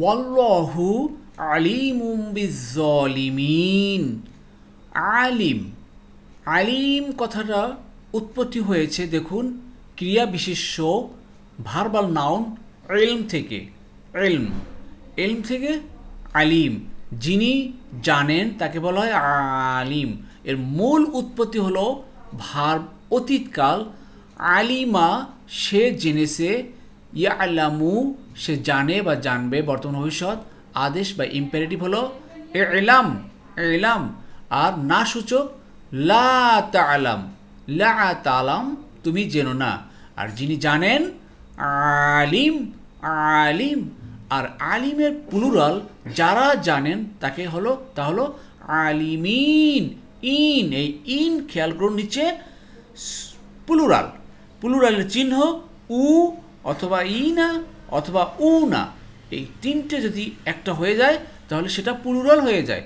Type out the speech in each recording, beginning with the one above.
ওয়াল্লাহু আলিমুম বিজলিমিন আলিম আলিম কথাটা উৎপত্তি হয়েছে দেখুন ক্রিয়া বিশেষ্য ভার্বাল নাউন এলম থেকে এলম এলম থেকে আলিম যিনি জানেন তাকে বলা হয় আলিম এর মূল উৎপত্তি হলো ভার অতীতকাল আলিমা সে জেনেছে ইয়ালামু সে জানে বা জানবে বর্তমান ভবিষ্যৎ আদেশ বা ইম্পেরেটিভ হলো এলাম এলাম আর না সূচক লা লাম তুমি জেনো না আর যিনি জানেন আলিম আলিম আর আলিমের পুনরাল যারা জানেন তাকে হলো তা হলো আলিমিন ইন এই ইন খেয়াল করুন নিচে পুলুরাল পুলুরালের চিহ্ন উ অথবা ই না অথবা উ না এই তিনটে যদি একটা হয়ে যায় তাহলে সেটা পুরুরাল হয়ে যায়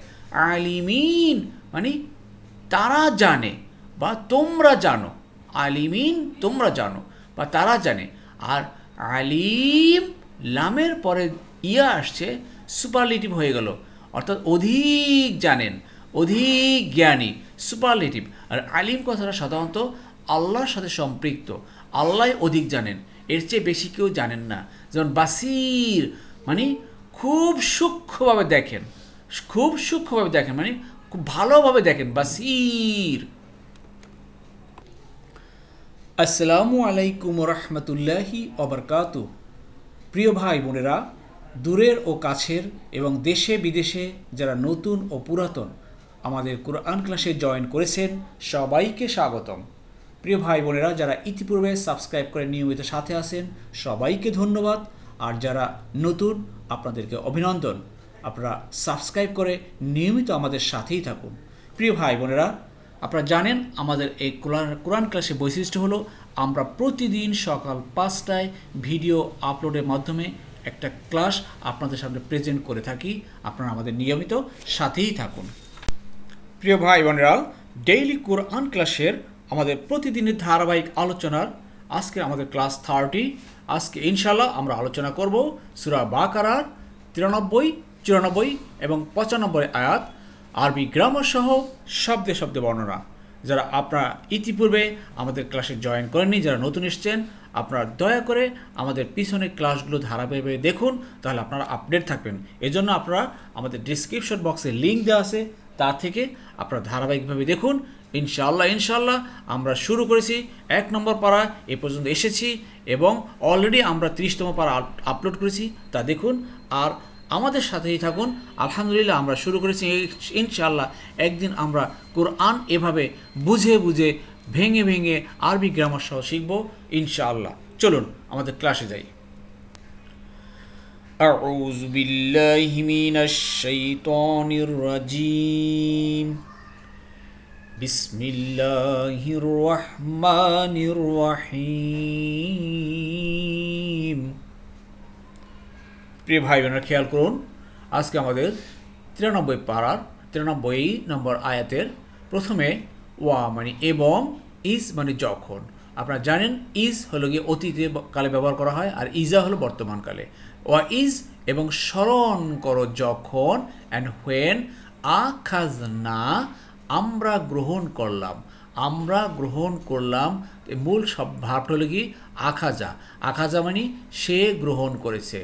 আলিমিন মানে তারা জানে বা তোমরা জানো আলিমিন তোমরা জানো বা তারা জানে আর আলিম লামের পরে ইয়া আসছে সুপারলেটিভ হয়ে গেল অর্থাৎ অধিক জানেন অধিক জ্ঞানী সুপারলেটিভ আর আলিম কথাটা সাধারণত আল্লাহর সাথে সম্পৃক্ত আল্লাহ অধিক জানেন এর চেয়ে বেশি কেউ জানেন না যেমন বাসির মানে খুব সূক্ষ্মভাবে দেখেন খুব সূক্ষ্মভাবে দেখেন মানে খুব ভালোভাবে দেখেন বাসির আসসালামু আলাইকুম রহমতুল্লাহি অবরকাত প্রিয় ভাই বোনেরা দূরের ও কাছের এবং দেশে বিদেশে যারা নতুন ও পুরাতন আমাদের কোরআন ক্লাসে জয়েন করেছেন সবাইকে স্বাগতম প্রিয় ভাই বোনেরা যারা ইতিপূর্বে সাবস্ক্রাইব করে নিয়মিত সাথে আসেন সবাইকে ধন্যবাদ আর যারা নতুন আপনাদেরকে অভিনন্দন আপনারা সাবস্ক্রাইব করে নিয়মিত আমাদের সাথেই থাকুন প্রিয় ভাই বোনেরা আপনারা জানেন আমাদের এই কোরআন কোরআন ক্লাসের বৈশিষ্ট্য হলো আমরা প্রতিদিন সকাল পাঁচটায় ভিডিও আপলোডের মাধ্যমে একটা ক্লাস আপনাদের সামনে প্রেজেন্ট করে থাকি আপনারা আমাদের নিয়মিত সাথেই থাকুন প্রিয় ভাই বোনেরা ডেইলি কোরআন ক্লাসের আমাদের প্রতিদিনের ধারাবাহিক আলোচনার আজকে আমাদের ক্লাস থার্টি আজকে ইনশাল্লাহ আমরা আলোচনা করব সুরা বাকারার তিরানব্বই চুরানব্বই এবং পঁচানব্বই আয়াত আরবি গ্রামার সহ শব্দে শব্দে বর্ণনা যারা আপনারা ইতিপূর্বে আমাদের ক্লাসে জয়েন করেননি যারা নতুন এসছেন আপনারা দয়া করে আমাদের পিছনে ক্লাসগুলো ধারাবাহিকভাবে দেখুন তাহলে আপনারা আপডেট থাকবেন এজন্য আপনারা আমাদের ডিসক্রিপশন বক্সে লিঙ্ক দেওয়া আছে তা থেকে আপনারা ধারাবাহিকভাবে দেখুন ইনশাল্লাহ ইনশাল্লাহ আমরা শুরু করেছি এক নম্বর পাড়া এ পর্যন্ত এসেছি এবং অলরেডি আমরা ত্রিশতম পাড়া আপলোড করেছি তা দেখুন আর আমাদের সাথেই থাকুন আলহামদুলিল্লাহ আমরা শুরু করেছি ইনশাল্লাহ একদিন আমরা কোরআন এভাবে বুঝে বুঝে ভেঙে ভেঙে আরবি গ্রামার সহ শিখব ইনশাআল্লাহ চলুন আমাদের ক্লাসে যাই أعوذ بالله من الشيطان الرجيم بسم الله الرحمن الرحيم প্রিয় ভাই বোনেরা খেয়াল করুন আজকে আমাদের তিরানব্বই পাড়ার তিরানব্বই নম্বর আয়াতের প্রথমে ওয়া মানে এবং ইজ মানে যখন আপনারা জানেন ইজ হলো গিয়ে অতীতে কালে ব্যবহার করা হয় আর ইজা হলো বর্তমানকালে ওয়া ইজ এবং স্মরণ করো যখন অ্যান্ড হোয়েন আ না আমরা গ্রহণ করলাম আমরা গ্রহণ করলাম মূল সব ভাবটা হলো কি আখাজা আখাজা মানে সে গ্রহণ করেছে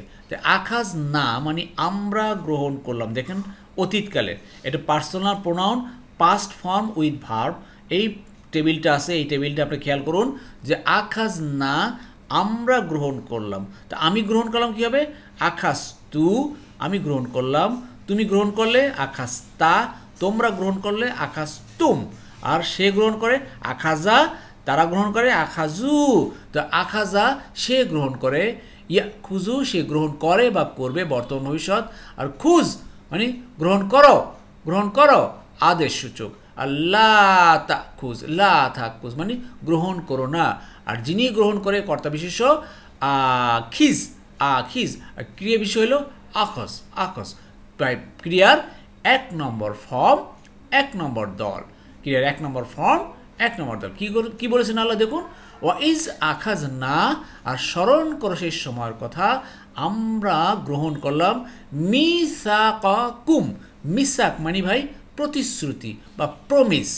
আখাজ না মানে আমরা গ্রহণ করলাম দেখেন অতীতকালে এটা personal pronoun past form with verb এই টেবিলটা আছে এই টেবিলটা আপনি খেয়াল করুন যে আখাজ না আমরা গ্রহণ করলাম তা আমি গ্রহণ করলাম কী হবে আখাস তু আমি গ্রহণ করলাম তুমি গ্রহণ করলে আখাস তা তোমরা গ্রহণ করলে আকাশ তুম আর সে গ্রহণ করে আখাজা তারা গ্রহণ করে আখাজু তো আখাজা সে গ্রহণ করে ইয়া খুজু সে গ্রহণ করে বা করবে বর্তমান ভবিষ্যৎ আর খুজ মানে গ্রহণ করো গ্রহণ করো আদেশ সূচক আর লা তাকুজ লা থাকুজ মানে গ্রহণ করো না আর যিনি গ্রহণ করে কর্তা বিশেষ আখিজ আখিজ আর ক্রিয়া বিষয় হলো আখস আখস ক্রিয়ার এক নম্বর ফর্ম এক নম্বর দল ক্রিয়ার এক নম্বর ফর্ম এক নম্বর দল কি কী বলেছেন আল্লাহ দেখুন ও ইজ আখাজ না আর স্মরণ করো সেই সময়ের কথা আমরা গ্রহণ করলাম কুম মিসাক মানি ভাই প্রতিশ্রুতি বা প্রমিস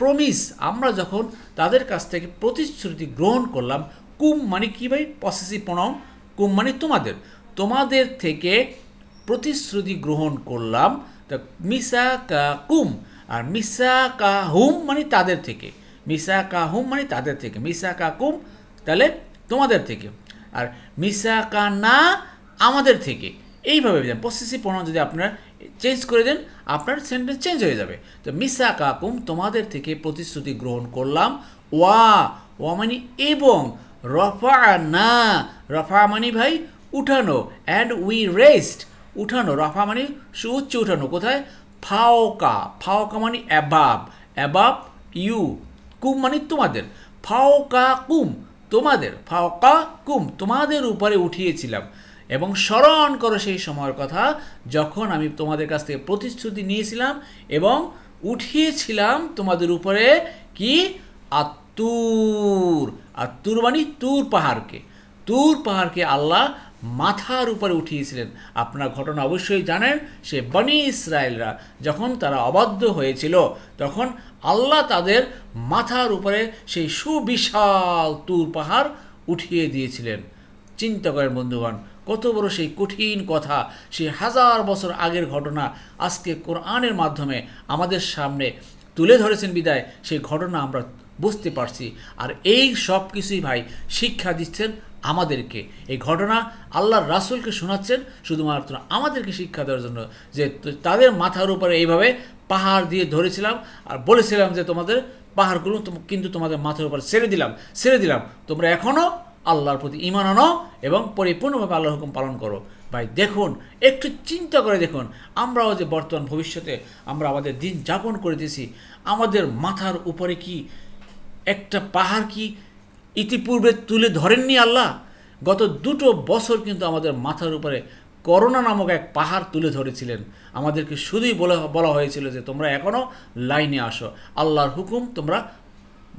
প্রমিস আমরা যখন তাদের কাছ থেকে প্রতিশ্রুতি গ্রহণ করলাম কুম মানে কী ভাই পসেসিভ প্রণম কুম মানে তোমাদের তোমাদের থেকে প্রতিশ্রুতি গ্রহণ করলাম মিসা কা কুম আর মিসা কাহুম মানে তাদের থেকে মিসা কাহুম মানে তাদের থেকে মিসা কুম তাহলে তোমাদের থেকে আর মিসা না আমাদের থেকে এইভাবে পঁচিশি পণ্য যদি আপনারা চেঞ্জ করে দেন আপনার সেন্টেন্স চেঞ্জ হয়ে যাবে তো মিসা কাকুম তোমাদের থেকে প্রতিশ্রুতি গ্রহণ করলাম ওয়া ওয়া মানে এবং রফা না রফা মানে ভাই উঠানো অ্যান্ড উই রেস্ট উঠানো রাফা মানে সুউচ্চ উঠানো কোথায় ফাওকা ফাওকা মানে অ্যাবাব অ্যাবাব ইউ কুম মানে তোমাদের ফাওকা কুম তোমাদের ফাওকা কুম তোমাদের উপরে উঠিয়েছিলাম এবং স্মরণ করো সেই সময়ের কথা যখন আমি তোমাদের কাছ থেকে প্রতিশ্রুতি নিয়েছিলাম এবং উঠিয়েছিলাম তোমাদের উপরে কি আত্মুর আর মানে তুর পাহাড়কে তুর পাহাড়কে আল্লাহ মাথার উপরে উঠিয়েছিলেন আপনার ঘটনা অবশ্যই জানেন সে বনি ইসরায়েলরা যখন তারা অবাধ্য হয়েছিল তখন আল্লাহ তাদের মাথার উপরে সেই সুবিশাল তুর পাহাড় উঠিয়ে দিয়েছিলেন চিন্তা করেন বন্ধুগণ কত বড় সেই কঠিন কথা সেই হাজার বছর আগের ঘটনা আজকে কোরআনের মাধ্যমে আমাদের সামনে তুলে ধরেছেন বিদায় সেই ঘটনা আমরা বুঝতে পারছি আর এই সব কিছুই ভাই শিক্ষা দিচ্ছেন আমাদেরকে এই ঘটনা আল্লাহর রাসুলকে শোনাচ্ছেন শুধুমাত্র আমাদেরকে শিক্ষা দেওয়ার জন্য যে তাদের মাথার উপরে এইভাবে পাহাড় দিয়ে ধরেছিলাম আর বলেছিলাম যে তোমাদের পাহাড়গুলো কিন্তু তোমাদের মাথার উপর ছেড়ে দিলাম ছেড়ে দিলাম তোমরা এখনও আল্লাহর প্রতি ইমান আনো এবং পরিপূর্ণভাবে আল্লাহ হুকুম পালন করো ভাই দেখুন একটু চিন্তা করে দেখুন আমরাও যে বর্তমান ভবিষ্যতে আমরা আমাদের দিন যাপন করে দিয়েছি আমাদের মাথার উপরে কি একটা পাহাড় কি ইতিপূর্বে তুলে ধরেননি আল্লাহ গত দুটো বছর কিন্তু আমাদের মাথার উপরে করোনা নামক এক পাহাড় তুলে ধরেছিলেন আমাদেরকে শুধুই বলে বলা হয়েছিল যে তোমরা এখনও লাইনে আসো আল্লাহর হুকুম তোমরা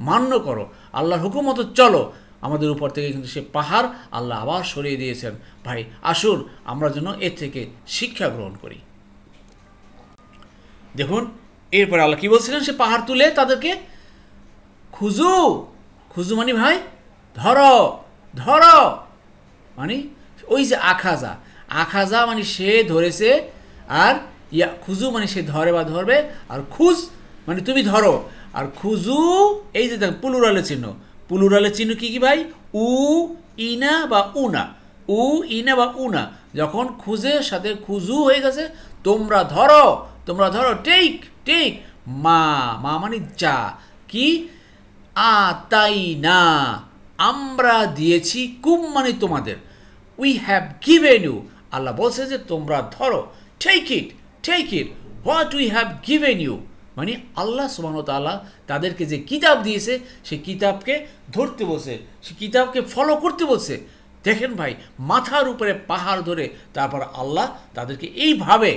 মান্য করো আল্লাহর হুকুম মতো চলো আমাদের উপর থেকে কিন্তু সে পাহাড় আল্লাহ আবার সরিয়ে দিয়েছেন ভাই আসুন আমরা যেন এর থেকে শিক্ষা গ্রহণ করি দেখুন এরপরে আল্লাহ কী বলছিলেন সে পাহাড় তুলে তাদেরকে খুঁজু খুজু মানি ভাই ধরো ধরো মানে ওই যে আখাজা আখাজা মানে সে ধরেছে আর ইয়া খুজু মানে সে ধরে বা ধরবে আর খুজ মানে তুমি ধরো আর খুজু এই যে দেখ পুলুরালে চিহ্ন পুলুরালে চিহ্ন কী কী ভাই উ ইনা বা উনা উ ইনা বা উনা যখন খুজের সাথে খুজু হয়ে গেছে তোমরা ধরো তোমরা ধরো টেক টেক মা মা মানে যা কি আতাই তাই না আমরা দিয়েছি কুম মানে তোমাদের we have given you Allah বলছে যে তোমরা ধরো take it take it what we have given you মানে আল্লাহ আল্লাহ তাদেরকে যে কিতাব দিয়েছে সেই কিতাবকে ধরতে বসে সে কিতাবকে ফলো করতে বসে দেখেন ভাই মাথার উপরে পাহাড় ধরে তারপর আল্লাহ তাদেরকে এইভাবে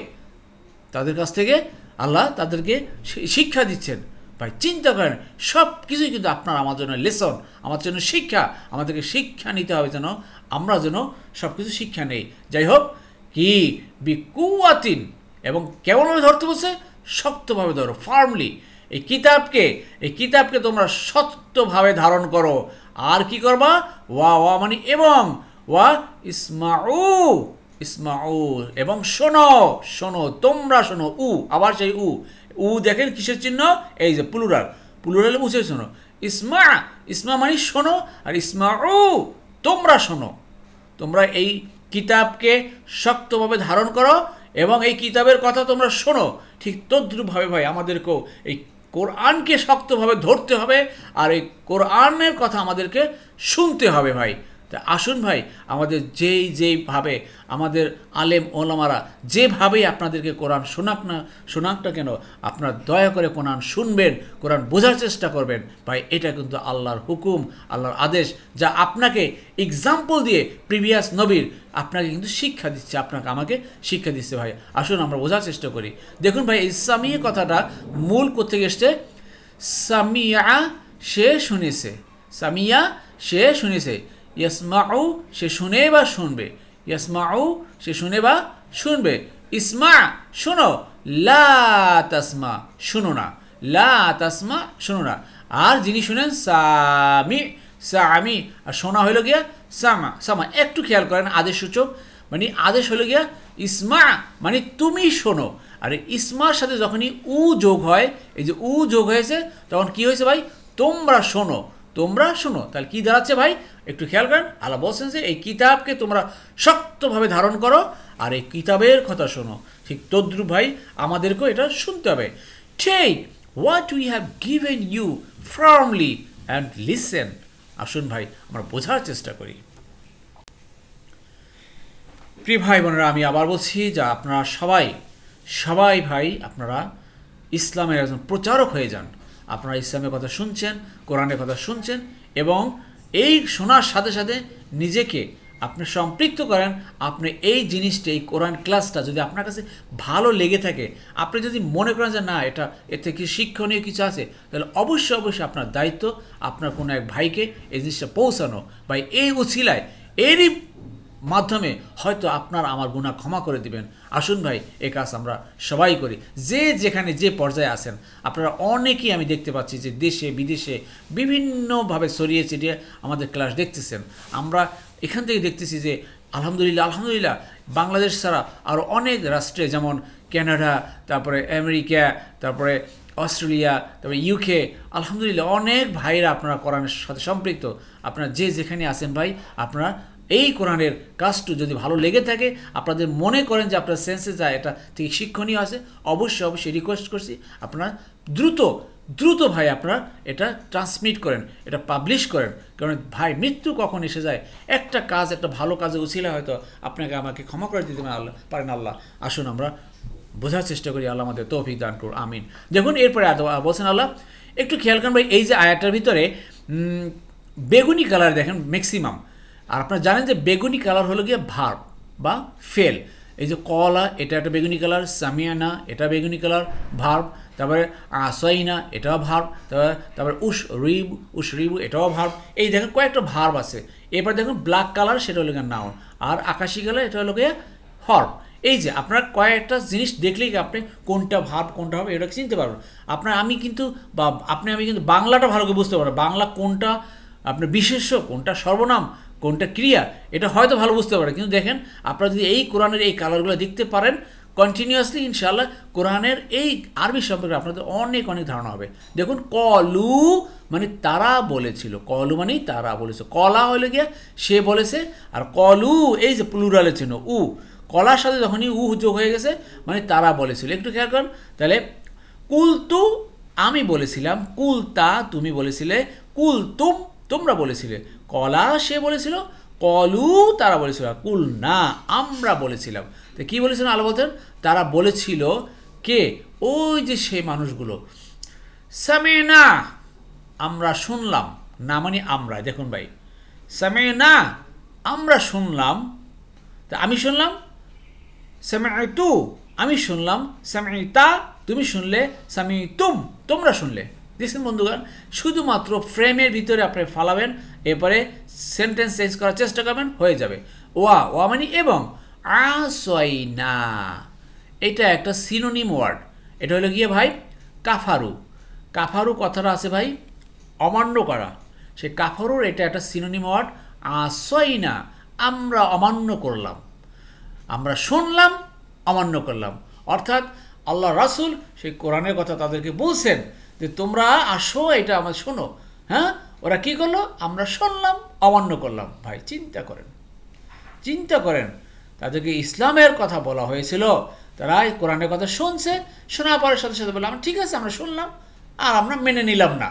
তাদের কাছ থেকে আল্লাহ তাদেরকে শিক্ষা দিচ্ছেন ভাই চিন্তা করেন সব কিছুই কিন্তু আপনার আমার জন্য লেসন আমার জন্য শিক্ষা আমাদেরকে শিক্ষা নিতে হবে যেন আমরা যেন সব কিছু শিক্ষা নেই যাই হোক কি বি কুয়াতিন এবং কেমনভাবে ধরতে বসে শক্তভাবে ধরো ফার্মলি এই কিতাবকে এই কিতাবকে তোমরা শক্তভাবে ধারণ করো আর কি করবা ওয়া ওয়া মানে এবং ওয়া ইসমাউ ইসমাউ এবং শোনো শোনো তোমরা শোনো উ আবার সেই উ উ দেখেন কিসের চিহ্ন এই যে পুলুরাল পুলুরাল বুঝে শোনো ইসমা ইসমা মানে শোনো আর ইসমা ও তোমরা শোনো তোমরা এই কিতাবকে শক্তভাবে ধারণ করো এবং এই কিতাবের কথা তোমরা শোনো ঠিক তদ্রুপভাবে ভাই আমাদেরকেও এই কোরআনকে শক্তভাবে ধরতে হবে আর এই কোরআনের কথা আমাদেরকে শুনতে হবে ভাই তা আসুন ভাই আমাদের যেই যেইভাবে আমাদের আলেম ওলামারা যেভাবেই আপনাদেরকে কোরআন শোনাক না শোনাক না কেন আপনারা দয়া করে কোরআন শুনবেন কোরআন বোঝার চেষ্টা করবেন ভাই এটা কিন্তু আল্লাহর হুকুম আল্লাহর আদেশ যা আপনাকে এক্সাম্পল দিয়ে প্রিভিয়াস নবীর আপনাকে কিন্তু শিক্ষা দিচ্ছে আপনাকে আমাকে শিক্ষা দিচ্ছে ভাই আসুন আমরা বোঝার চেষ্টা করি দেখুন ভাই ইসলামী কথাটা মূল করতে এসছে সামিয়া সে শুনেছে সামিয়া সে শুনেছে ইয়াসমাউ সে শুনে বা শুনবে ইয়াসমাউ সে শুনে বা শুনবে ইসমা শুনো লা তাসমা শুনো না লা তাসমা শুনো না আর যিনি শুনেন সামি সামি আর শোনা হইল গিয়া সামা সামা একটু খেয়াল করেন আদেশ সূচক মানে আদেশ হলো গিয়া ইসমা মানে তুমি শোনো আর ইসমার সাথে যখনই উ যোগ হয় এই যে উ যোগ হয়েছে তখন কি হয়েছে ভাই তোমরা শোনো তোমরা শোনো তাহলে কী দাঁড়াচ্ছে ভাই একটু খেয়াল করেন আল্লাহ বলছেন যে এই কিতাবকে তোমরা শক্তভাবে ধারণ করো আর এই কিতাবের কথা শোনো ঠিক তদ্রুপ ভাই আমাদেরকেও এটা শুনতে হবে ঠিক what we have given you firmly and listen আসুন ভাই আমরা বোঝার চেষ্টা করি প্রিয় ভাই বোনেরা আমি আবার বলছি যে আপনারা সবাই সবাই ভাই আপনারা ইসলামের একজন প্রচারক হয়ে যান আপনারা ইসলামের কথা শুনছেন কোরআনের কথা শুনছেন এবং এই শোনার সাথে সাথে নিজেকে আপনি সম্পৃক্ত করেন আপনি এই জিনিসটা এই কোরআন ক্লাসটা যদি আপনার কাছে ভালো লেগে থাকে আপনি যদি মনে করেন যে না এটা এর থেকে শিক্ষণীয় কিছু আছে তাহলে অবশ্যই অবশ্যই আপনার দায়িত্ব আপনার কোনো এক ভাইকে এই জিনিসটা পৌঁছানো বা এই উছিলায় এরই মাধ্যমে হয়তো আপনার আমার গুণা ক্ষমা করে দিবেন আসুন ভাই এ কাজ আমরা সবাই করি যে যেখানে যে পর্যায়ে আছেন আপনারা অনেকেই আমি দেখতে পাচ্ছি যে দেশে বিদেশে বিভিন্নভাবে ছড়িয়ে ছিটিয়ে আমাদের ক্লাস দেখতেছেন আমরা এখান থেকে দেখতেছি যে আলহামদুলিল্লাহ আলহামদুলিল্লাহ বাংলাদেশ ছাড়া আরও অনেক রাষ্ট্রে যেমন ক্যানাডা তারপরে আমেরিকা তারপরে অস্ট্রেলিয়া তারপরে ইউকে আলহামদুলিল্লাহ অনেক ভাইরা আপনারা করানোর সাথে সম্পৃক্ত আপনারা যে যেখানে আছেন ভাই আপনারা এই কোরআনের কাজটু যদি ভালো লেগে থাকে আপনাদের মনে করেন যে আপনার সেন্সে যায় এটা ঠিক শিক্ষণীয় আছে অবশ্যই অবশ্যই রিকোয়েস্ট করছি আপনারা দ্রুত দ্রুত ভাই আপনারা এটা ট্রান্সমিট করেন এটা পাবলিশ করেন কারণ ভাই মৃত্যু কখন এসে যায় একটা কাজ একটা ভালো কাজে উচিলে হয়তো আপনাকে আমাকে ক্ষমা করে দিতে পারেন আল্লাহ আসুন আমরা বোঝার চেষ্টা করি আল্লাহ আমাদের তৌফিক দান করুন আমিন দেখুন এরপরে বলছেন আল্লাহ একটু খেয়াল করেন ভাই এই যে আয়াটার ভিতরে বেগুনি কালার দেখেন ম্যাক্সিমাম আর আপনারা জানেন যে বেগুনি কালার হলো গিয়ে ভার বা ফেল এই যে কলা এটা একটা বেগুনি কালার সামিয়ানা এটা বেগুনি কালার ভার্ব তারপরে আসাইনা এটাও ভার্ব তারপরে তারপরে উস রিব উস রিবু এটাও ভার্ব এই দেখেন কয়েকটা ভার্ব আছে এরপর দেখুন ব্ল্যাক কালার সেটা হলো গিয়ে নাউন আর আকাশি কালার এটা হলো গিয়ে হর্ব এই যে আপনার কয়েকটা জিনিস দেখলেই আপনি কোনটা ভাব কোনটা হবে এটা চিনতে পারবেন আপনার আমি কিন্তু বা আপনি আমি কিন্তু বাংলাটা ভালো করে বুঝতে পারবেন বাংলা কোনটা আপনার বিশেষ্য কোনটা সর্বনাম কোনটা ক্রিয়া এটা হয়তো ভালো বুঝতে পারে কিন্তু দেখেন আপনারা যদি এই কোরআনের এই কালারগুলো দেখতে পারেন কন্টিনিউয়াসলি ইনশাল্লাহ কোরআনের এই আরবি সম্পর্কে আপনাদের অনেক অনেক ধারণা হবে দেখুন কলু মানে তারা বলেছিল কলু মানেই তারা বলেছে কলা হলে গিয়া সে বলেছে আর কলু এই যে প্লুরালের জন্য উ কলার সাথে যখনই উহ যোগ হয়ে গেছে মানে তারা বলেছিল একটু খেয়াল করেন তাহলে কুলতু আমি বলেছিলাম কুলতা তুমি বলেছিলে কুলতুম তোমরা বলেছিলে কলা সে বলেছিল কলু তারা বলেছিল কুল না আমরা বলেছিলাম তো কী বলেছিলেন আলো বলতেন তারা বলেছিল কে ওই যে সেই মানুষগুলো না আমরা শুনলাম না মানে আমরা দেখুন ভাই না আমরা শুনলাম তা আমি শুনলাম সামে তু আমি শুনলাম সামে তা তুমি শুনলে সামি তুম তোমরা শুনলে দেখছেন বন্ধুগণ শুধুমাত্র ফ্রেমের ভিতরে আপনি ফালাবেন এরপরে সেন্টেন্স চেঞ্জ করার চেষ্টা করবেন হয়ে যাবে ওয়া ওয়া মানে এবং না এটা একটা সিনোনিম ওয়ার্ড এটা হলো গিয়ে ভাই কাফারু কাফারু কথাটা আছে ভাই অমান্য করা সে কাফারুর এটা একটা সিনোনিম ওয়ার্ড না আমরা অমান্য করলাম আমরা শুনলাম অমান্য করলাম অর্থাৎ আল্লাহ রাসুল সেই কোরআনের কথা তাদেরকে বলছেন যে তোমরা আসো এটা আমার শোনো হ্যাঁ ওরা কি করলো আমরা শুনলাম অমান্য করলাম ভাই চিন্তা করেন চিন্তা করেন তাদেরকে ইসলামের কথা বলা হয়েছিল তারা কোরআনের কথা শুনছে শোনার পরের সাথে সাথে বললাম ঠিক আছে আমরা শুনলাম আর আমরা মেনে নিলাম না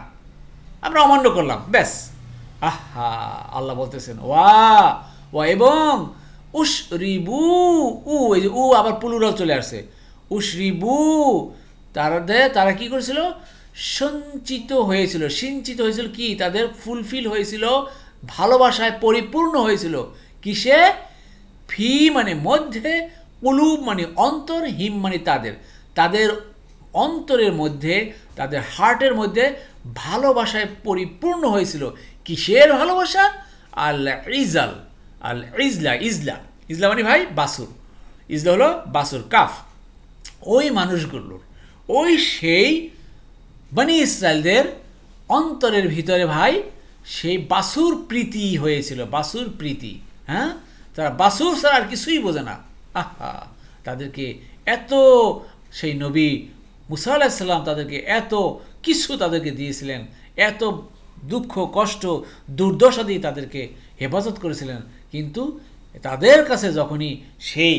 আমরা অমান্য করলাম ব্যাস আহা আল্লাহ বলতেছেন ওয়া ওয়া এবং রিবু উ এই যে উ আবার পুলুরাও চলে আসছে রিবু তারা তারা কি করেছিল সঞ্চিত হয়েছিল সিঞ্চিত হয়েছিল কি তাদের ফুলফিল হয়েছিল ভালোবাসায় পরিপূর্ণ হয়েছিল কিসে ফি মানে মধ্যে কুলুব মানে অন্তর হিম মানে তাদের তাদের অন্তরের মধ্যে তাদের হার্টের মধ্যে ভালোবাসায় পরিপূর্ণ হয়েছিল কিসের ভালোবাসা আল ইজাল আল ইজলা ইজলা ইজলা মানে ভাই বাসুর ইজলা হলো বাসুর কাফ ওই মানুষগুলোর ওই সেই বানি ইসরায়েলদের অন্তরের ভিতরে ভাই সেই বাসুর প্রীতি হয়েছিল বাসুর প্রীতি হ্যাঁ তারা বাসুর ছাড়া আর কিছুই বোঝে না আহা তাদেরকে এত সেই নবী মুসা আলাহিসাল্লাম তাদেরকে এত কিছু তাদেরকে দিয়েছিলেন এত দুঃখ কষ্ট দুর্দশা দিয়ে তাদেরকে হেফাজত করেছিলেন কিন্তু তাদের কাছে যখনই সেই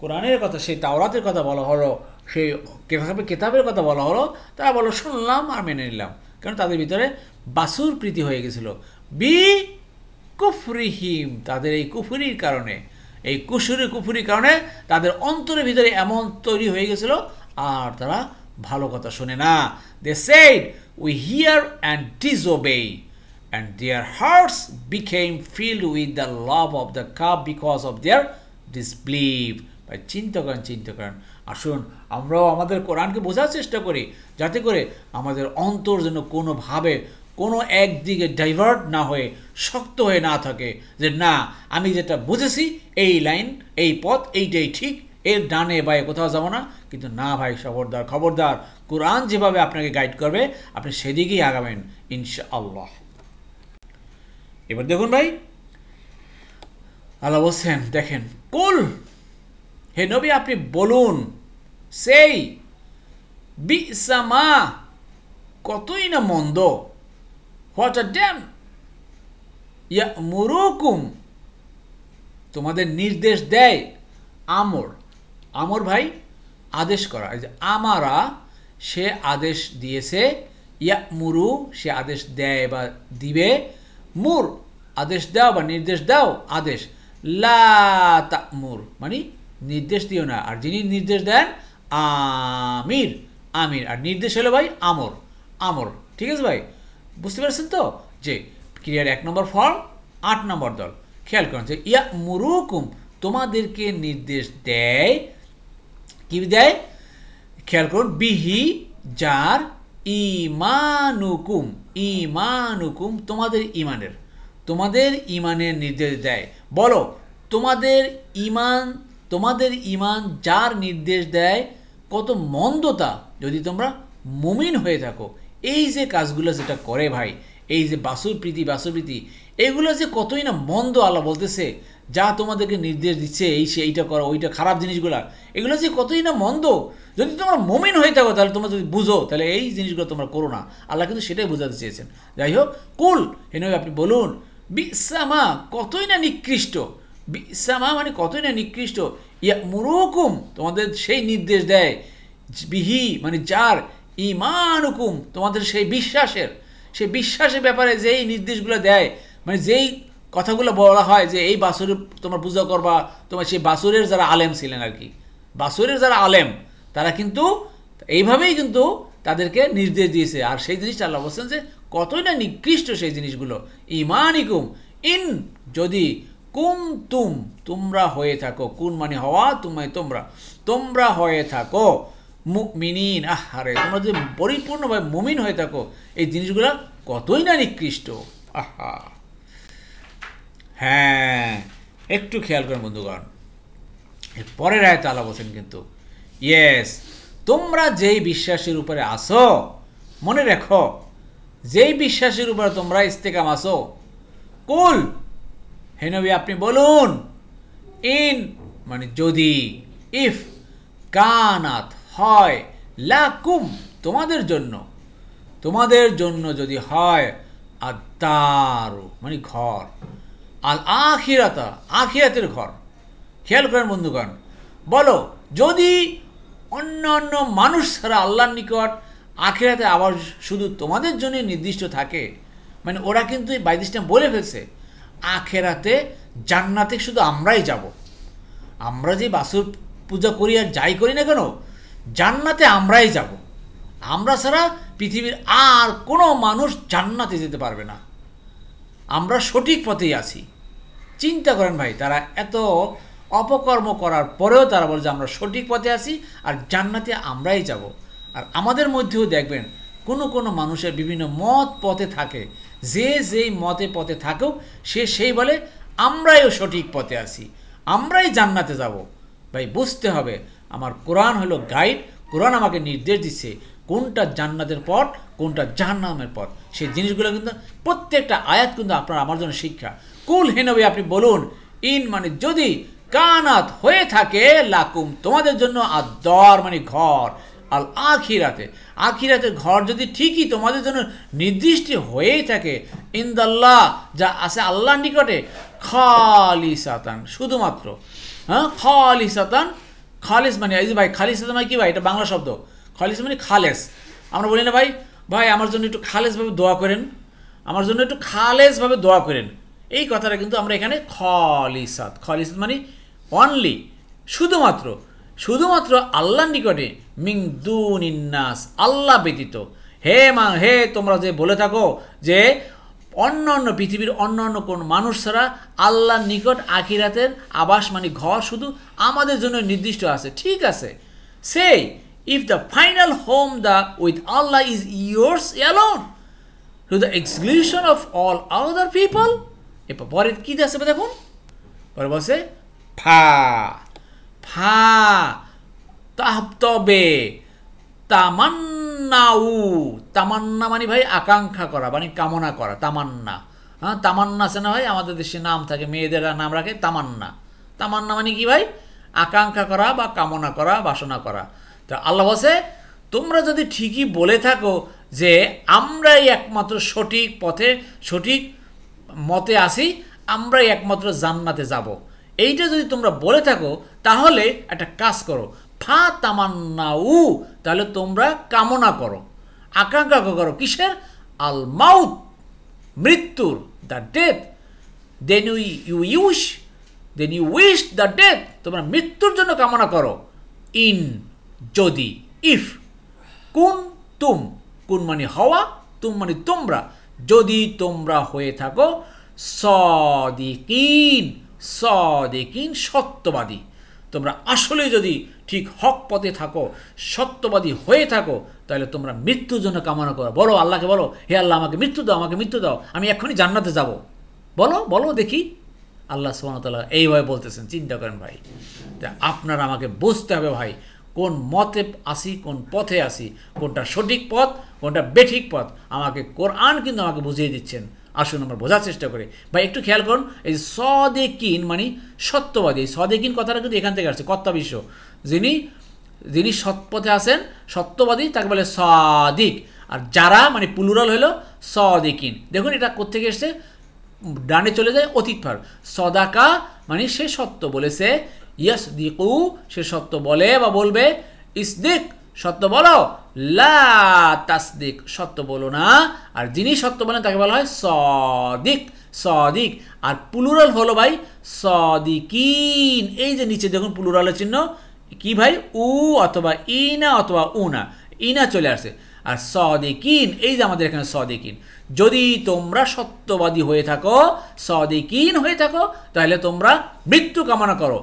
কোরআনের কথা সেই তাওরাতের কথা বলা হলো সেই কেতাবে কেতাবের কথা বলা হলো তারা বলো শুনলাম আর মেনে নিলাম কারণ তাদের ভিতরে বাসুর প্রীতি হয়ে গেছিল বি কুফরিহীম তাদের এই কুফুরির কারণে এই কুসুরি কুফুরির কারণে তাদের অন্তরের ভিতরে এমন তৈরি হয়ে গেছিল আর তারা ভালো কথা শোনে না they said we hear and disobey and their hearts became filled with the love of the calf because of their disbelief ভাই চিন্তা করেন চিন্তা করেন আসুন আমরাও আমাদের কোরআনকে বোঝার চেষ্টা করি যাতে করে আমাদের অন্তর যেন কোনোভাবে কোনো একদিকে ডাইভার্ট না হয়ে শক্ত হয়ে না থাকে যে না আমি যেটা বুঝেছি এই লাইন এই পথ এইটাই ঠিক এর ডানে বা কোথাও যাবো না কিন্তু না ভাই খবরদার খবরদার কোরআন যেভাবে আপনাকে গাইড করবে আপনি সেদিকেই আগাবেন আল্লাহ এবার দেখুন ভাই আল্লাহ বলছেন দেখেন কুল হে নবী আপনি বলুন সেই বিসামা কতই না মন্দ হোয়াট আর ড্যাম ইয়া মুরুকুম তোমাদের নির্দেশ দেয় আমর আমর ভাই আদেশ করা আমারা সে আদেশ দিয়েছে ইয়া মুরু সে আদেশ দেয় বা দিবে মুর আদেশ দাও বা নির্দেশ দাও আদেশ লা মুর মানে নির্দেশ দিও না আর যিনি নির্দেশ দেন আমির আমির আর নির্দেশ হলো ভাই আমর আমর ঠিক আছে ভাই বুঝতে পারছেন তো যে ক্রিয়ার এক নম্বর ফর্ম আট নম্বর দল খেয়াল করেন যে ইয়া মুরুকুম তোমাদেরকে নির্দেশ দেয় কি দেয় খেয়াল করুন বিহি যার ইমানুকুম ইমানুকুম তোমাদের ইমানের তোমাদের ইমানের নির্দেশ দেয় বলো তোমাদের ইমান তোমাদের ইমান যার নির্দেশ দেয় কত মন্দতা যদি তোমরা মুমিন হয়ে থাকো এই যে কাজগুলো যেটা করে ভাই এই যে বাসুর প্রীতি বাসুর প্রীতি এগুলো যে কতই না মন্দ আল্লাহ বলতেছে যা তোমাদেরকে নির্দেশ দিচ্ছে এই সে এইটা করো ওইটা খারাপ জিনিসগুলা এগুলো যে কতই না মন্দ যদি তোমরা মমিন হয়ে থাকো তাহলে তোমরা যদি বুঝো তাহলে এই জিনিসগুলো তোমরা করো না আল্লাহ কিন্তু সেটাই বোঝাতে চেয়েছেন যাই হোক কুল হেন আপনি বলুন বিসামা কতই না নিকৃষ্ট বিসামা মানে কতই না নিকৃষ্ট ইয়া মুরুকুম তোমাদের সেই নির্দেশ দেয় বিহি মানে যার ইমান হুকুম তোমাদের সেই বিশ্বাসের সেই বিশ্বাসের ব্যাপারে যেই নির্দেশগুলো দেয় মানে যেই কথাগুলো বলা হয় যে এই বাসুরের তোমার পূজা করবা তোমার সেই বাসুরের যারা আলেম ছিলেন আর কি বাসুরের যারা আলেম তারা কিন্তু এইভাবেই কিন্তু তাদেরকে নির্দেশ দিয়েছে আর সেই জিনিসটা আল্লাহ বলছেন যে কতই না নিকৃষ্ট সেই জিনিসগুলো ইমানিকুম ইন যদি কুম তুম তোমরা হয়ে থাকো কুন মানে হওয়া তুমি তোমরা তোমরা হয়ে থাকো মুমিনিন হারে তোমরা যদি পরিপূর্ণভাবে মুমিন হয়ে থাকো এই জিনিসগুলো কতই না নিকৃষ্ট আহা হ্যাঁ একটু খেয়াল করেন বন্ধুগণ এর পরে রায় তালা বলছেন কিন্তু ইয়েস তোমরা যেই বিশ্বাসের উপরে আসো মনে রেখো যেই বিশ্বাসের উপরে তোমরা ইস্তেকাম আসো কুল হেনবি আপনি বলুন ইন মানে যদি ইফ কানাত হয় লাকুম তোমাদের জন্য তোমাদের জন্য যদি হয় আর দারু মানে ঘর আর আখিরাতা আখিরাতের ঘর খেয়াল করেন বন্ধুগণ বলো যদি অন্য অন্য মানুষ ছাড়া আল্লাহর নিকট আখিরাতে আবার শুধু তোমাদের জন্য নির্দিষ্ট থাকে মানে ওরা কিন্তু এই বাইদিসটা বলে ফেলছে আখেরাতে জান্নাতে শুধু আমরাই যাব আমরা যে বাসুর পূজা করি আর যাই করি না কেন জান্নাতে আমরাই যাব আমরা ছাড়া পৃথিবীর আর কোনো মানুষ জান্নাতে যেতে পারবে না আমরা সঠিক পথেই আছি চিন্তা করেন ভাই তারা এত অপকর্ম করার পরেও তারা বলে যে আমরা সঠিক পথে আছি আর জান্নাতে আমরাই যাব আর আমাদের মধ্যেও দেখবেন কোনো কোনো মানুষের বিভিন্ন মত পথে থাকে যে যেই মতে পথে থাকুক সে সেই বলে আমরাইও সঠিক পথে আছি আমরাই জান্নাতে যাব ভাই বুঝতে হবে আমার কোরআন হলো গাইড কোরআন আমাকে নির্দেশ দিচ্ছে কোনটা জান্নাতের পথ কোনটা জাহান্নামের পথ সেই জিনিসগুলো কিন্তু প্রত্যেকটা আয়াত কিন্তু আপনার আমার জন্য শিক্ষা কুল হেনবে আপনি বলুন ইন মানে যদি কানাত হয়ে থাকে লাকুম তোমাদের জন্য আর দর মানে ঘর আল আখিরাতে আখিরাতে ঘর যদি ঠিকই তোমাদের জন্য নির্দিষ্ট হয়েই থাকে ইন্দাল্লাহ যা আছে আল্লাহ নিকটে খালি সাতান শুধুমাত্র হ্যাঁ খালি সাতান খালিস মানে এই যে ভাই খালিস সাতান মানে কী ভাই এটা বাংলা শব্দ খালিস মানে খালেস আমরা বলি না ভাই ভাই আমার জন্য একটু খালেসভাবে দোয়া করেন আমার জন্য একটু খালেসভাবে দোয়া করেন এই কথাটা কিন্তু আমরা এখানে খালিসাত খালিসাত মানে অনলি শুধুমাত্র শুধুমাত্র আল্লাহ নিকটে মিং দুনিন্নাস আল্লাহ ব্যতীত হে মা হে তোমরা যে বলে থাকো যে অন্য অন্য পৃথিবীর অন্য অন্য কোন মানুষ ছাড়া আল্লাহর নিকট আখিরাতের আবাস মানে ঘর শুধু আমাদের জন্য নির্দিষ্ট আছে ঠিক আছে say if the final home the with Allah is yours alone to the exclusion of all other people এরপর পরে কী আছে দেখুন পরে বসে ফা ফা তাহতবে তামান্নাউ তামান্না মানে ভাই আকাঙ্ক্ষা করা মানে কামনা করা তামান্না হ্যাঁ তামান্না আছে না ভাই আমাদের দেশে নাম থাকে মেয়েদের নাম রাখে তামান্না তামান্না মানে কি ভাই আকাঙ্ক্ষা করা বা কামনা করা বাসনা করা তো আল্লাহ বসে তোমরা যদি ঠিকই বলে থাকো যে আমরাই একমাত্র সঠিক পথে সঠিক মতে আসি আমরাই একমাত্র জান্নাতে যাব এইটা যদি তোমরা বলে থাকো তাহলে একটা কাজ করো ফা তামান্না উ তাহলে তোমরা কামনা করো আকাঙ্ক্ষা করো কিসের আল মাউথ মৃত্যুর the death then you you use then you wish the death তোমরা মৃত্যুর জন্য কামনা করো ইন যদি ইফ কোন তুম কোন মানে হওয়া তুম মানে তোমরা যদি তোমরা হয়ে থাকো সদিকিন সদেকিন সত্যবাদী তোমরা আসলে যদি ঠিক হক পথে থাকো সত্যবাদী হয়ে থাকো তাহলে তোমরা মৃত্যুর জন্য কামনা করো বলো আল্লাহকে বলো হে আল্লাহ আমাকে মৃত্যু দাও আমাকে মৃত্যু দাও আমি এখনই জান্নাতে যাব বলো বলো দেখি আল্লাহ সুবাহতাল্লাহ এইভাবে বলতেছেন চিন্তা করেন ভাই তা আপনার আমাকে বুঝতে হবে ভাই কোন মতে আসি কোন পথে আসি কোনটা সঠিক পথ কোনটা বেঠিক পথ আমাকে কোরআন কিন্তু আমাকে বুঝিয়ে দিচ্ছেন আসুন আমরা বোঝার চেষ্টা করি বা একটু খেয়াল করুন এই সদেকিন মানে সত্যবাদী এই সদেকিন কথাটা কিন্তু এখান থেকে আসছে কর্তা বিশ্ব যিনি যিনি সৎপথে আছেন সত্যবাদী তাকে বলে সদিক আর যারা মানে পুলুরাল হলো সদিকিন দেখুন এটা কোথেকে এসছে ডানে চলে যায় অতীত ভার সদাকা মানে সে সত্য বলেছে ইয়াস দিকু সে সত্য বলে বা বলবে ইসদিক সত্য বলো লা তাসদিক সত্য বলো না আর যিনি সত্য বলেন তাকে বলা হয় সদিক সদিক আর প্লুরাল হলো ভাই সদিকিন এই যে নিচে দেখুন প্লুরালের চিহ্ন কি ভাই উ অথবা ইনা অথবা উনা ইনা চলে আসে আর সদিকিন এই যে আমাদের এখানে সদিকিন যদি তোমরা সত্যবাদী হয়ে থাকো সদিকিন হয়ে থাকো তাহলে তোমরা মৃত্যু কামনা করো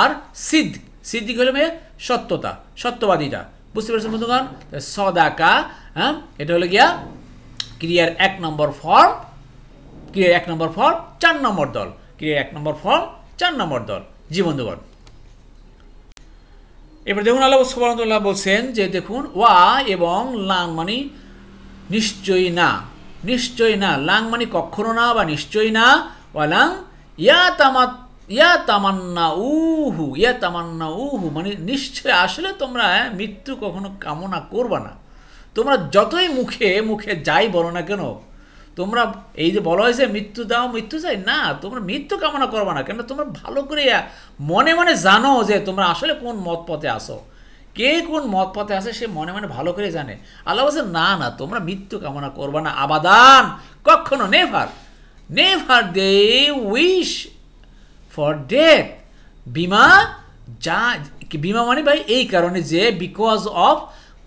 আর সিদ্ধ সিদ্ধিক হলো মেয়ে সত্যতা সত্যবাদীটা বুঝতে পারছেন বন্ধুগণ সদাকা হ্যাঁ এটা হলো গিয়া ক্রিয়ার এক নম্বর ফর্ম ক্রিয়ার এক নম্বর ফর্ম চার নম্বর দল ক্রিয়ার এক নম্বর ফর্ম চার নম্বর দল জি বন্ধুগণ এবার দেখুন আল্লাহ সবরতুল্লাহ বলছেন যে দেখুন ওয়া এবং লাং মানে নিশ্চয়ই না নিশ্চয়ই না লাং মানে কখনো না বা নিশ্চয়ই না ওয়া লাং ইয়া তামাত ইয়া তামান্না উহু ইয়া তামান্না উহু মানে নিশ্চয় আসলে তোমরা হ্যাঁ, মৃত্যু কখনো কামনা করবা না তোমরা যতই মুখে মুখে যাই বলো না কেন তোমরা এই যে বলা হয়েছে মৃত্যু দাও মৃত্যু চাই না তোমরা মৃত্যু কামনা করবা না কেন তোমরা ভালো করে মনে মনে জানো যে তোমরা আসলে কোন মত পথে আসো কে কোন মত পথে আসে সে মনে মনে ভালো করে জানে আল্লাহ বলছে না না তোমরা মৃত্যু কামনা করবা না আবাদান কখনো never never they wish for death বিমা যা বিমা মানে ভাই এই কারণে যে বিকজ অফ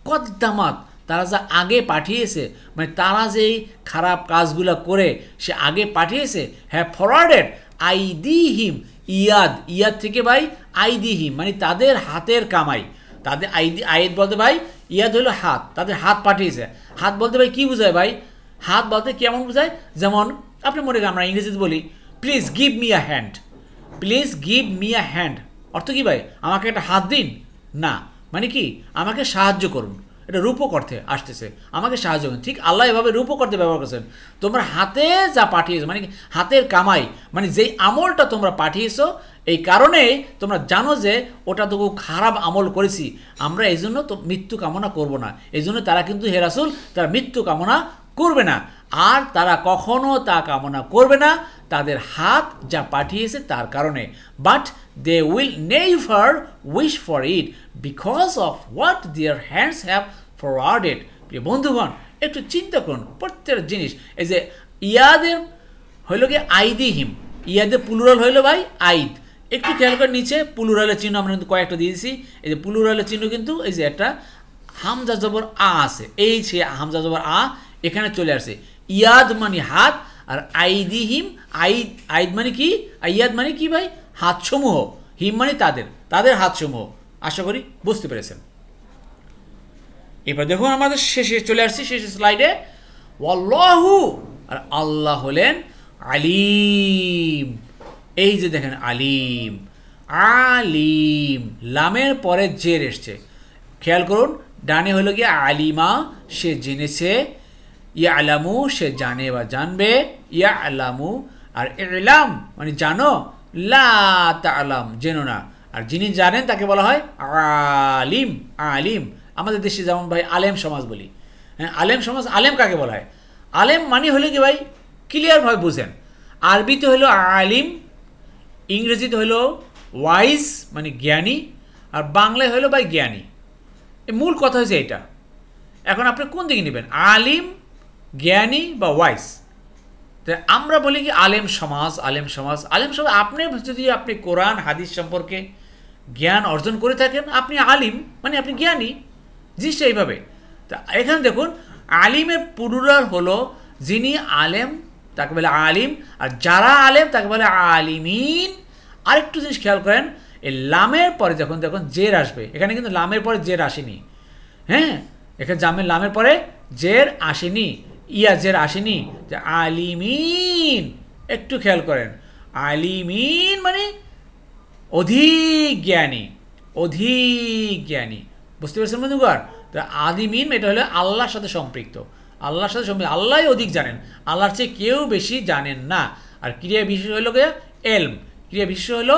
কদ্দামাত তারা যা আগে পাঠিয়েছে মানে তারা যেই খারাপ কাজগুলো করে সে আগে পাঠিয়েছে হ্যাঁ ফরওয়ার্ডেড দি হিম ইয়াদ ইয়াদ থেকে ভাই আই দি হিম মানে তাদের হাতের কামাই তাদের আই দি আয়েদ বলতে ভাই ইয়াদ হলো হাত তাদের হাত পাঠিয়েছে হাত বলতে ভাই কী বোঝায় ভাই হাত বলতে কেমন বোঝায় যেমন আপনি মনে করেন আমরা ইংরেজিতে বলি please give me a hand please give me a hand অর্থ কী ভাই আমাকে একটা হাত দিন না মানে কি আমাকে সাহায্য করুন এটা রূপক অর্থে আসতেছে আমাকে সাহায্য করুন ঠিক আল্লাহ এভাবে রূপক অর্থে ব্যবহার করছেন তোমরা হাতে যা পাঠিয়েছো মানে হাতের কামাই মানে যেই আমলটা তোমরা পাঠিয়েছো এই কারণে তোমরা জানো যে ওটা তো খুব খারাপ আমল করেছি আমরা এই জন্য তো মৃত্যু কামনা করব না এই জন্য তারা কিন্তু হেরাসুল তারা মৃত্যু কামনা করবে না আর তারা কখনো তা কামনা করবে না তাদের হাত যা পাঠিয়েছে তার কারণে but they will never wish for it because of what their hands have forwarded প্রিয় বন্ধুগণ একটু চিন্তা করুন প্রত্যেক জিনিস এই যে ইয়াদের হইল কি আইদি হিম ইয়াদের পুলুরাল হইলো ভাই আইদ একটু খেয়াল করে নিচে পুলুরালের চিহ্ন আমরা কিন্তু কয়েকটা দিয়েছি এই যে পুলুরালের চিহ্ন কিন্তু এই যে একটা হামজা জবর আ আছে এই সে হামজা জবর আ এখানে চলে আসছে ইয়াদ মানে হাত আর আইদিহিম আইদ আইদ মানে কি আইয়াদ মানে কি ভাই হাতসমূহ হিম মানে তাদের তাদের হাতসমূহ আশা করি বুঝতে পেরেছেন এবার দেখুন আমাদের শেষে চলে আসছি শেষ স্লাইডে ওয়াল্লাহু আর আল্লাহ হলেন আলিম এই যে দেখেন আলিম আলিম লামের পরে জের এসছে খেয়াল করুন ডানে হলো গিয়ে আলিমা সে জেনেছে ইয়া আলামু সে জানে বা জানবে ইয়া আলামু আর এলাম মানে জানো লা তা আলাম জেনো না আর যিনি জানেন তাকে বলা হয় আলিম আলিম আমাদের দেশে যেমন ভাই আলেম সমাজ বলি হ্যাঁ আলেম সমাজ আলেম কাকে বলা হয় আলেম মানে হলে কি ভাই ক্লিয়ারভাবে বুঝেন আরবিতে হলো আলিম ইংরেজিতে হলো ওয়াইজ মানে জ্ঞানী আর বাংলায় হলো ভাই জ্ঞানী মূল কথা হয়েছে এটা এখন আপনি কোন দিকে নেবেন আলিম জ্ঞানী বা ওয়াইস আমরা বলি কি আলেম সমাজ আলেম সমাজ আলেম সমাজ আপনি যদি আপনি কোরআন হাদিস সম্পর্কে জ্ঞান অর্জন করে থাকেন আপনি আলিম মানে আপনি জ্ঞানী জিনিসটা এইভাবে তা এখানে দেখুন আলিমের পুরুরার হলো যিনি আলেম তাকে বলে আলিম আর যারা আলেম তাকে বলে আলিমিন আরেকটু জিনিস খেয়াল করেন এই লামের পরে যখন দেখুন জের আসবে এখানে কিন্তু লামের পরে জের আসেনি হ্যাঁ এখানে জামের লামের পরে জের আসেনি ইয়াজের আসেনি যে আলিমিন একটু খেয়াল করেন আলিমিন মানে অধিক জ্ঞানী অধিক জ্ঞানী বুঝতে পেরেছেন বন্ধুগর তো আদিমিন এটা হলো আল্লাহর সাথে সম্পৃক্ত আল্লাহর সাথে সম্পৃক্ত আল্লাহই অধিক জানেন আল্লাহর চেয়ে কেউ বেশি জানেন না আর ক্রিয়া বিশেষ হলো কে এলম ক্রিয়া বিশেষ হলো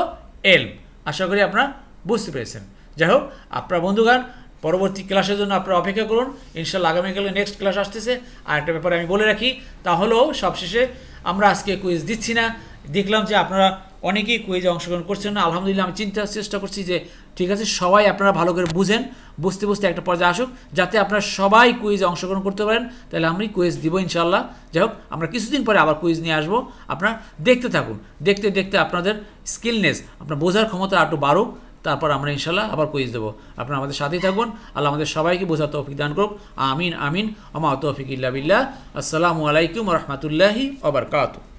এলম আশা করি আপনারা বুঝতে পেরেছেন যাই হোক আপনার বন্ধুগণ পরবর্তী ক্লাসের জন্য আপনারা অপেক্ষা করুন ইনশাল্লাহ আগামীকালে নেক্সট ক্লাস আসতেছে আর একটা ব্যাপারে আমি বলে রাখি তাহলেও সবশেষে আমরা আজকে কুইজ দিচ্ছি না দেখলাম যে আপনারা অনেকেই কুইজে অংশগ্রহণ করছেন না আলহামদুলিল্লাহ আমি চিন্তার চেষ্টা করছি যে ঠিক আছে সবাই আপনারা ভালো করে বুঝেন বুঝতে বুঝতে একটা পর্যায়ে আসুক যাতে আপনারা সবাই কুইজে অংশগ্রহণ করতে পারেন তাহলে আমি কুইজ দিব ইনশাল্লাহ যাই হোক আমরা কিছুদিন পরে আবার কুইজ নিয়ে আসবো আপনারা দেখতে থাকুন দেখতে দেখতে আপনাদের স্কিলনেস আপনার বোঝার ক্ষমতা আরও বাড়ুক তারপর আমরা ইনশাল্লাহ আবার কুইজ দেবো আপনারা আমাদের সাথেই থাকুন আল্লাহ আমাদের সবাইকে বোঝা তৌফিক দান করুক আমিন আমিন আমা তৌফিক ইল্লা বিল্লাহ আসসালামু আলাইকুম রহমতুল্লাহি কাতু